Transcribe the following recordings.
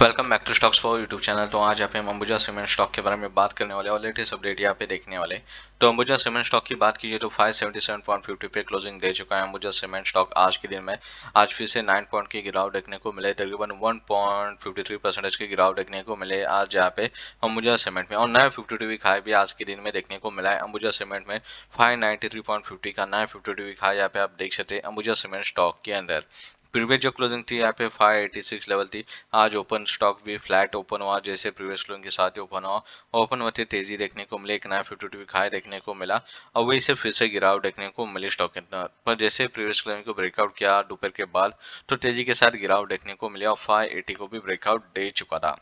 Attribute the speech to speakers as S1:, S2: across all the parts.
S1: welcome back to stocks for YouTube channel तो आज यहाँ पे हम अंबुजा सीमेंट स्टॉक के बारे में बात करने वाले और लेटेस्ट अपडेट यहाँ पे देखने वाले तो अंबुजा सीमेंट स्टॉक की बात कीजिए तो 577.50 पे क्लोजिंग दे चुका है अंबुजा सीमेंट स्टॉक आज के दिन में आज फिर से 9 पॉइंट की गिरावट देखने को मिले तकरीबन 1.53 परसेंटेज की गिरावट देखने को मिले आज यहाँ पे अंबुजा सीमेंट में और नया फिफ्टी वीक हाई भी आज के दिन में देखने को मिला है अंबुजा सीमेंट में फाइव का नया फिफ्टी वीक हाई यहाँ पे आप देख सकते हैं अंबुजा सीमेंट स्टॉक के अंदर प्रीवियस जो क्लोजिंग थी यहाँ पे 586 लेवल थी आज ओपन स्टॉक भी फ्लैट ओपन हुआ जैसे प्रीवियस क्लोजिंग के साथ ही ओपन हुआ ओपन होते तेजी देखने को मिली एक नया फिफ्टी टू हाई देखने को मिला और वही से फिर से गिरावट देखने को मिली स्टॉक के अंदर पर जैसे प्रीवियस क्लोजिंग को ब्रेकआउट किया दोपहर के बाद तो तेजी के साथ गिरावट देखने को मिली और फाइव को भी ब्रेकआउट दे चुका था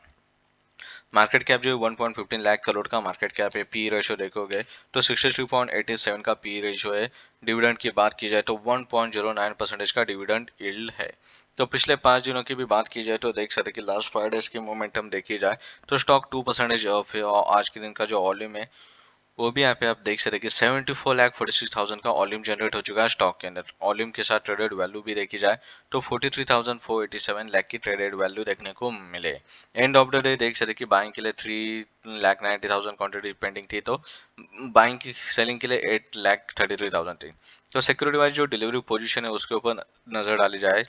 S1: मार्केट कैप जो है one point fifteen lakh crore का मार्केट कैप है पी रेशो e देखोगे तो sixty three point eighty seven का पी रेशो e है डिविडेंड की बात की जाए तो one point zero nine percentage का डिविडेंड इल्ड है तो पिछले पाँच दिनों की भी बात की जाए तो देख सकते कि लास्ट फाइव डेज की मोमेंटम देखी जाए तो स्टॉक टू परसेंटेज ऑफ है और आज के दिन का जो वॉल्यूम है वो भी यहाँ पे आप देख सकते कि seventy four lakh forty six thousand का वॉल्यूम जनरेट हो चुका है स्टॉक के अंदर वॉल्यूम के साथ ट्रेडेड वैल्यू भी देखी जाए तो forty three thousand four eighty seven lakh की ट्रेडेड वैल्यू देखने को मिले एंड ऑफ द डे देख सकते कि बाइंग के लिए three lakh ninety thousand quantity pending थी तो बाइंग की सेलिंग के लिए eight lakh thirty three thousand थी तो सिक्योरिटी वाइज जो डिलीवरी पोजिशन है उसके ऊपर नजर डाली जाए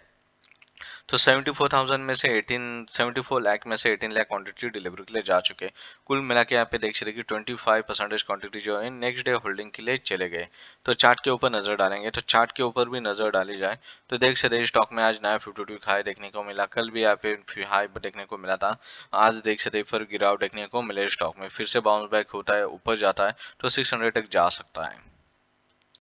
S1: तो 74,000 में से 18 74 लाख में से 18 लाख क्वांटिटी डिलीवरी के लिए जा चुके कुल मिला के यहाँ पे देख सकते कि 25 परसेंटेज क्वांटिटी जो है नेक्स्ट डे होल्डिंग के लिए चले गए तो चार्ट के ऊपर नजर डालेंगे तो चार्ट के ऊपर भी नजर डाली जाए तो देख सकते स्टॉक में आज नया फिफ्टी टू हाई देखने को मिला कल भी यहाँ पे हाई देखने को मिला था आज देख सकते फिर गिराव देखने को मिले स्टॉक में फिर से बाउंस बैक होता है ऊपर जाता है तो सिक्स तक जा सकता है